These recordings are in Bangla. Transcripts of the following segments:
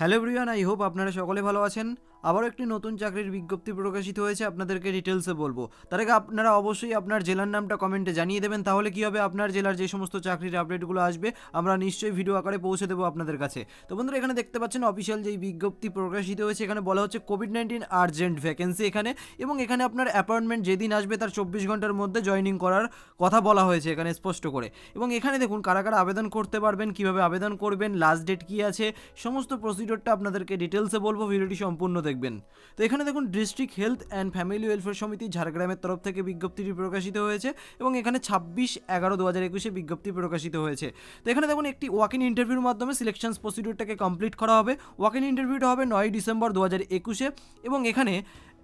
হ্যালো ব্রিয়ান আই হোপ আপনারা সকলে ভালো আছেন আবারও একটি নতুন চাকরির বিজ্ঞপ্তি প্রকাশিত হয়েছে আপনাদেরকে ডিটেলসে বলবো তার আগে আপনারা অবশ্যই আপনার জেলার নামটা কমেন্টে জানিয়ে দেবেন তাহলে কি হবে আপনার জেলার যে সমস্ত চাকরির আপডেটগুলো আসবে আমরা নিশ্চয়ই ভিডিও আকারে পৌঁছে দেবো আপনাদের কাছে তো বন্ধুরা এখানে দেখতে পাচ্ছেন অফিসিয়াল যেই বিজ্ঞপ্তি প্রকাশিত হয়েছে এখানে বলা হচ্ছে কোভিড নাইন্টিন আর্জেন্ট ভ্যাকেন্সি এখানে এবং এখানে আপনার অ্যাপয়েন্টমেন্ট যেদিন আসবে তার চব্বিশ ঘন্টার মধ্যে জয়নিং করার কথা বলা হয়েছে এখানে স্পষ্ট করে এবং এখানে দেখুন কারা কারা আবেদন করতে পারবেন কিভাবে আবেদন করবেন লাস্ট ডেট কী আছে সমস্ত প্রসিডিওরটা আপনাদেরকে ডিটেলসে বলবো ভিডিওটি সম্পূর্ণ দেখবেন তো এখানে দেখুন district health and family welfare সমিতি ঝাড়গ্রামের তরফ থেকে বিজ্ঞপ্তিটি প্রকাশিত হয়েছে এবং এখানে ছাব্বিশ এগারো দু হাজার একুশে বিজ্ঞপ্তি প্রকাশিত হয়েছে তো এখানে দেখুন একটি ওয়াক ইন ইন্টারভিউর মাধ্যমে সিলেকশন প্রসিডিউরটাকে কমপ্লিট করা হবে ওয়াক ইন ইন্টারভিউটা হবে নয় ডিসেম্বর দু হাজার একুশে এবং এখানে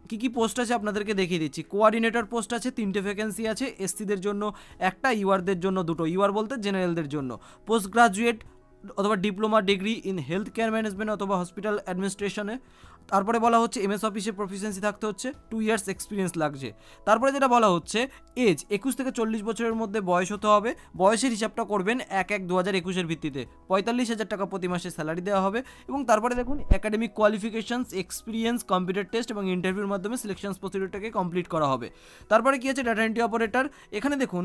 কী কী পোস্ট আছে আপনাদেরকে দেখিয়ে দিচ্ছি কোয়ার্ডিনেটর পোস্ট আছে তিনটে ভ্যাকেন্সি আছে এসসিদের জন্য একটা ইউআরদের জন্য দুটো ইউআর বলতে জেনারেলদের জন্য পোস্ট গ্রাজুয়েট অথবা diploma degree in health care management অথবা হসপিটাল অ্যাডমিনিস্ট্রেশনে তারপরে বলা হচ্ছে এমএস অফিসে প্রফিসিয়েন্সি থাকতে হচ্ছে টু ইয়ার্স এক্সপিরিয়েন্স লাগছে তারপরে যেটা বলা হচ্ছে এজ একুশ থেকে চল্লিশ বছরের মধ্যে বয়স হতে হবে বয়সের হিসাবটা করবেন এক এক দু হাজার একুশের ভিত্তিতে পঁয়তাল্লিশ হাজার টাকা প্রতি মাসে স্যালারি দেওয়া হবে এবং তারপরে দেখুন academic qualifications experience computer test এবং ইন্টারভিউর মাধ্যমে সিলেকশন প্রসিডিউরটাকে কমপ্লিট করা হবে তারপরে কী আছে ডাটা এন্ট্রি অপারেটর এখানে দেখুন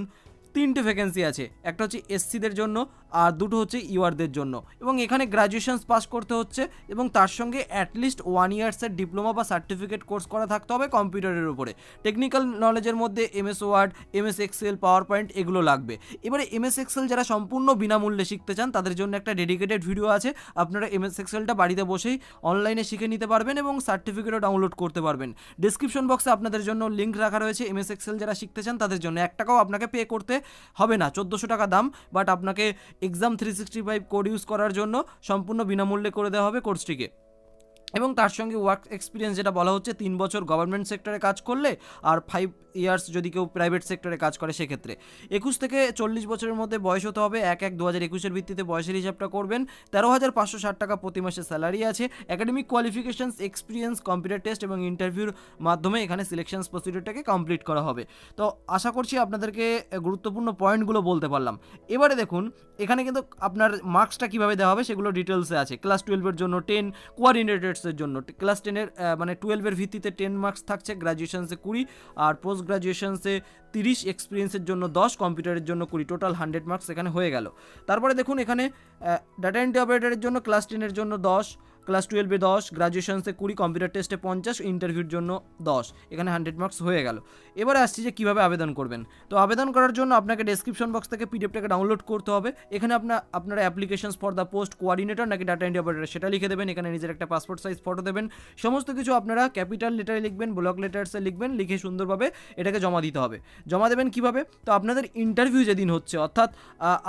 তিনটে ভ্যাকেন্সি আছে একটা হচ্ছে এসসিদের জন্য আর দুটো হচ্ছে ইউআরদের জন্য এবং এখানে গ্রাজুয়েশনস পাস করতে হচ্ছে এবং তার সঙ্গে অ্যাটলিস্ট ওয়ান ইয়ার্সের ডিপ্লোমা বা সার্টিফিকেট কোর্স করা থাকতে হবে কম্পিউটারের উপরে টেকনিক্যাল নলেজের মধ্যে S Word MS Excel PowerPoint এগুলো লাগবে এবারে এমএস এক্সেল যারা সম্পূর্ণ বিনামূল্যে শিখতে চান তাদের জন্য একটা ডেডিকেটেড ভিডিও আছে আপনারা এমএস এক্সেলটা বাড়িতে বসেই অনলাইনে শিখে নিতে পারবেন এবং সার্টিফিকেটও ডাউনলোড করতে পারবেন ডিসক্রিপশন বক্সে আপনাদের জন্য লিঙ্ক রাখা রয়েছে এমএস এক্সেল যারা শিখতে চান তাদের জন্য এক টাকাও আপনাকে পে করতে হবে না চোদ্দোশো টাকা দাম বাট আপনাকে exam three sixty five code use করার জন্য সম্পূর্ণ বিনামূল্যে করে দেওয়া হবে কোর্সটিকে এবং তার সঙ্গে ওয়ার্ক এক্সপিরিয়েন্স যেটা বলা হচ্ছে তিন বছর গভর্নমেন্ট সেক্টরে কাজ করলে আর ফাইভ ইয়ার্স যদি কেউ প্রাইভেট সেক্টরে কাজ করে সেক্ষেত্রে একুশ থেকে চল্লিশ বছরের মধ্যে বয়স হতে হবে এক এক দু হাজার একুশের ভিত্তিতে বয়সের হিসাবটা করবেন তেরো হাজার পাঁচশো ষাট টাকা প্রতি মাসে স্যালারি আছে academic qualifications experience computer test এবং ইন্টারভিউর মাধ্যমে এখানে সিলেকশনস প্রসিডিউরটাকে কমপ্লিট করা হবে তো আশা করছি আপনাদেরকে গুরুত্বপূর্ণ পয়েন্টগুলো বলতে পারলাম এবারে দেখুন এখানে কিন্তু আপনার মার্কসটা কীভাবে দেওয়া হবে সেগুলো ডিটেলসে আছে ক্লাস টুয়েলভের জন্য টেন কোয়ার্ডিনেটেড মার্কসের জন্য ক্লাস টেনের মানে টুয়েলভের ভিত্তিতে টেন মার্কস থাকছে গ্রাজুয়েশনসে কুড়ি আর পোস্ট গ্রাজুয়েশনসে তিরিশ এক্সপিরিয়েন্সের জন্য দশ কম্পিউটারের জন্য কুড়ি টোটাল হান্ড্রেড মার্কস এখানে হয়ে গেল তারপরে দেখুন এখানে ডাটা এন্ট্রি অপারেটারের জন্য ক্লাস টেনের জন্য দশ ক্লাস টুয়েলভে দশ গ্রাজুয়েশনসে কুড়ি কম্পিউটার টেস্টে পঞ্চাশ ইন্টারভিউর জন্য দশ এখানে হান্ড্রেড মার্কস হয়ে গেল এবারে আসছি যে কীভাবে আবেদন করবেন তো আবেদন করার জন্য আপনাকে ডেসক্রিপশন বক্স থেকে পিডিএফটাকে ডাউনলোড করতে হবে এখানে আপনার আপনার applications for the post coordinator নাকি ডাটা ইন্ডিয়া অপারেটর সেটা লিখে দেবেন এখানে নিজের একটা পাসপোর্ট সাইজ ফটো দেবেন সমস্ত কিছু আপনারা ক্যাপিটাল লেটারে লিখবেন ব্লক লেটার্সে লিখবেন লিখে সুন্দরভাবে এটাকে জমা দিতে হবে জমা দেবেন কিভাবে তো আপনাদের ইন্টারভিউ যেদিন হচ্ছে অর্থাৎ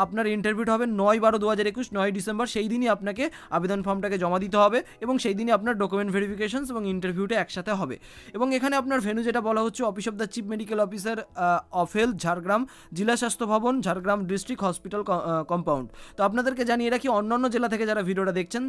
আপনার ইন্টারভিউটা হবে নয় বারো দু হাজার একুশ নয় ডিসেম্বর সেই দিনই আপনাকে আবেদন ফর্মটাকে জমা দিতে হবে হবে এবং সেই দিনই আপনার ডকুমেন্ট ভেরিফিকেশনস এবং ইন্টারভিউটা একসাথে হবে এবং এখানে আপনার ভেনু যেটা বলা হচ্ছে office of the chief medical officer of health Jhargram জেলা স্বাস্থ্য ভবন ঝাড়গ্রাম ডিস্ট্রিক্ট হসপিটাল কম্পাউন্ড তো আপনাদেরকে জানিয়ে রাখি অন্যান্য জেলা থেকে যারা ভিডিওটা দেখছেন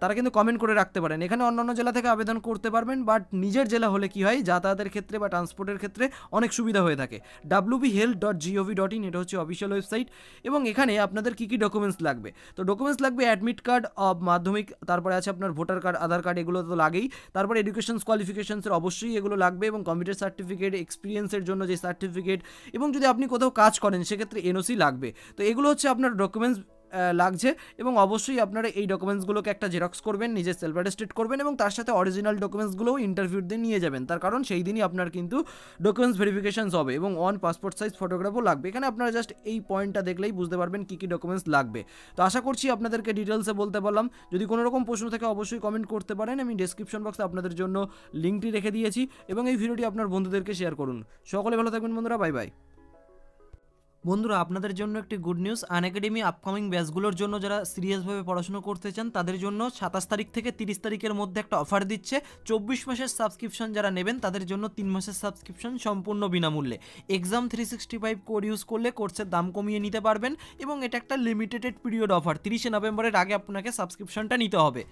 তারা কিন্তু কমেন্ট করে রাখতে পারেন এখানে অন্যান্য জেলা থেকে আবেদন করতে পারবেন বাট নিজের জেলা হলে কি হয় যাতায়াতের ক্ষেত্রে বা ট্রান্সপোর্টের ক্ষেত্রে অনেক সুবিধা হয়ে থাকে WB health dot GOV dot in এটা হচ্ছে অফিসিয়াল ওয়েবসাইট এবং এখানে আপনাদের কী কী ডকুমেন্টস লাগবে তো ডকুমেন্টস লাগবে অ্যাডমিট কার্ড অব মাধ্যমিক তারপরে আছে আছে আপনার ভোটার কার্ড আধার কার্ড এগুলো তো লাগেই তারপর এডুকেশন কোয়ালিফিকেশনসের অবশ্যই এগুলো লাগবে এবং কম্পিউটার সার্টিফিকেট এক্সপিরিয়েন্সের জন্য যে সার্টিফিকেট এবং যদি আপনি কোথাও কাজ করেন সেক্ষেত্রে এনওসি লাগবে তো এগুলো হচ্ছে আপনার ডকুমেন্টস লাগছে এবং অবশ্যই আপনারা এই ডকুমেন্টসগুলোকে একটা জেরক্স করবেন নিজে সেলফ অ্যাটেস্টেড করবেন এবং তার সাথে অরিজিনাল ডকুমেন্টসগুলোও ইন্টারভিউ দিয়ে নিয়ে যাবেন তার কারণ সেই দিনই আপনার কিন্তু ডকুমেন্টস ভেরিফিকেশানস হবে এবং অন পাসপোর্ট সাইজ ফটোগ্রাফও লাগবে এখানে আপনারা জাস্ট এই পয়েন্টটা দেখলেই বুঝতে পারবেন কী কী ডকুমেন্টস লাগবে তো আশা করছি আপনাদেরকে ডিটেলসে বলতে পারলাম যদি কোনো রকম প্রশ্ন থাকে অবশ্যই কমেন্ট করতে পারেন আমি ডিসক্রিপশন বক্সে আপনাদের জন্য লিঙ্কটি রেখে দিয়েছি এবং এই ভিডিওটি আপনার বন্ধুদেরকে শেয়ার করুন সকলে ভালো থাকবেন বন্ধুরা বাই বাই বন্ধুরা আপনাদের জন্য একটি good news Unacademy upcoming ব্যাচগুলোর জন্য যারা সিরিয়াসভাবে পড়াশোনা করতে চান তাদের জন্য সাতাশ তারিখ থেকে তিরিশ তারিখের মধ্যে একটা অফার দিচ্ছে চব্বিশ মাসের সাবস্ক্রিপশন যারা নেবেন তাদের জন্য তিন মাসের সাবস্ক্রিপশন সম্পূর্ণ বিনামূল্যে exam three sixty five code use করলে কোর্সের দাম কমিয়ে নিতে পারবেন এবং এটা একটা লিমিটেড পিরিয়ড অফার তিরিশে নভেম্বরের আগে আপনাকে সাবস্ক্রিপশনটা নিতে হবে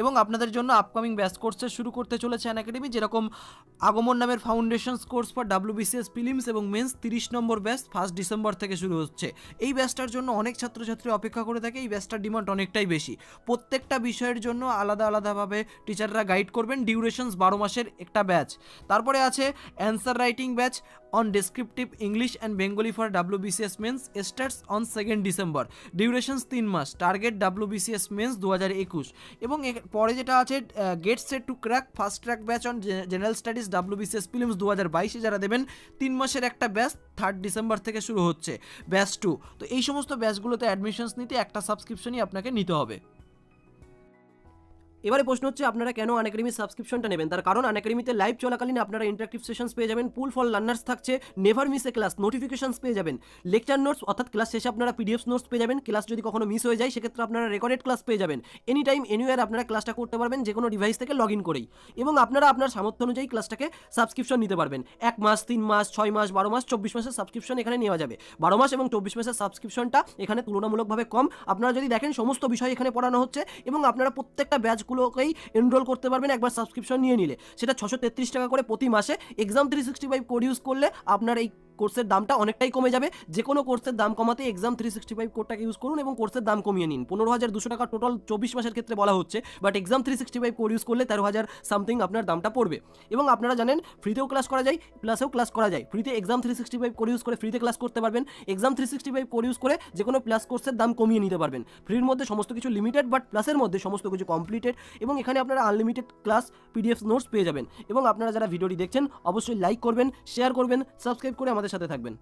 এবং আপনাদের জন্য আপকামিং ব্যাচ কোর্সের শুরু করতে চলেছে অ্যান একাডেমি যেরকম আগমন নামের foundations course for WBCS prelims এবং মেন্স তিরিশ নম্বর ব্যাচ ফার্স্ট ডিসেম্বর থেকে শুরু হচ্ছে এই ব্যাচটার জন্য অনেক ছাত্রছাত্রী অপেক্ষা করে থাকে এই ব্যাচটার ডিমান্ড অনেকটাই বেশি প্রত্যেকটা বিষয়ের জন্য আলাদা আলাদাভাবে টিচাররা গাইড করবেন ডিউরেশনস বারো মাসের একটা ব্যাচ তারপরে আছে answer writing batch on descriptive English and Bengali for BCS mains starts on second December durations তিন মাস টার্গেট বিসিএস মেন্স দু হাজার একুশ এবং পরে যেটা আছে get set to crack first track batch on general studies BCS prelims দু হাজার বাইশে যারা দেবেন তিন মাসের একটা ব্যাচ থার্ড ডিসেম্বর থেকে শুরু হচ্ছে ব্যাচ টু তো এই সমস্ত ব্যাচগুলোতে অ্যাডমিশনস নিতে একটা সাবস্ক্রিপশনই আপনাকে নিতে হবে এবারে প্রশ্ন হচ্ছে আপনারা কেন আনএকাডেমি সাবস্ক্রিপশনটা নেবেন তার কারণ আনএকাডেমিতে লাইভ চলাকালীন আপনারা ইন্টারাক্টিভ সেশনস পেয়ে যাবেন পুল ফর লার্নার্স থাকছে never miss a class notifications পেয়ে যাবেন লেকচার নোটস অর্থাৎ ক্লাস শেষে আপনারা পিডিএফ নোটস পেয়ে যাবেন ক্লাস যদি কখনো মিস হয়ে যায় সেক্ষেত্রে আপনারা রেকর্ডেড ক্লাস পেয়ে যাবেন এনি টাইম এনিওয়ার আপনারা ক্লাসটা করতে পারবেন যে কোনো ডিভাইস থেকে লগ ইন করেই এবং আপনারা আপনার সামর্থ্য অনুযায়ী ক্লাসটাকে সাবস্ক্রিপশন নিতে পারবেন এক মাস তিন মাস ছয় মাস বারো মাস চব্বিশ মাসের সাবস্ক্রিপশন এখানে নেওয়া যাবে বারো মাস এবং চব্বিশ মাসের সাবস্ক্রিপশনটা এখানে তুলনামূলকভাবে কম আপনারা যদি দেখেন সমস্ত বিষয় এখানে পড়ানো হচ্ছে এবং আপনারা প্রত্যেকটা ব্যাচ কোর্সগুলোকেই এনরোল করতে পারবেন একবার সাবস্ক্রিপশন নিয়ে নিলে সেটা ছশো টাকা করে প্রতি মাসে exam three sixty five code করলে আপনার এই কোর্সের দামটা অনেকটাই কমে যাবে যে কোনো কোর্সের দাম কমাতে এক্সাম থ্রি সিক্সটি ফাইভ কোডটাকে ইউজ করুন এবং কোর্সের দাম কমিয়ে নিন পনেরো হাজার দুশো টাকা টোটাল চব্বিশ মাসের ক্ষেত্রে বলা হচ্ছে but exam three sixty five code use করলে তেরো হাজার সামথিং আপনার দামটা পড়বে এবং আপনারা জানেন ফ্রিতেও ক্লাস করা যায় প্লাসেও ক্লাস করা যায় ফ্রিতে exam three sixty five code use করে ফ্রিতে ক্লাস করতে পারবেন exam three sixty five code use করে যে কোনো প্লাস কোর্সের দাম কমিয়ে নিতে পারবেন ফ্রির মধ্যে সমস্ত কিছু লিমিটেড বাট প্লাসের মধ্যে সমস্ত কিছু কমপ্লিটেড এবং এখানে আপনারা আনলিমিটেড ক্লাস পিডিএফ নোটস পেয়ে যাবেন এবং আপনারা যারা ভিডিওটি দেখছেন অবশ্যই লাইক করবেন শেয়ার করবেন সাবস্ক্রাইব করে আমাদের সাথে থাকবেন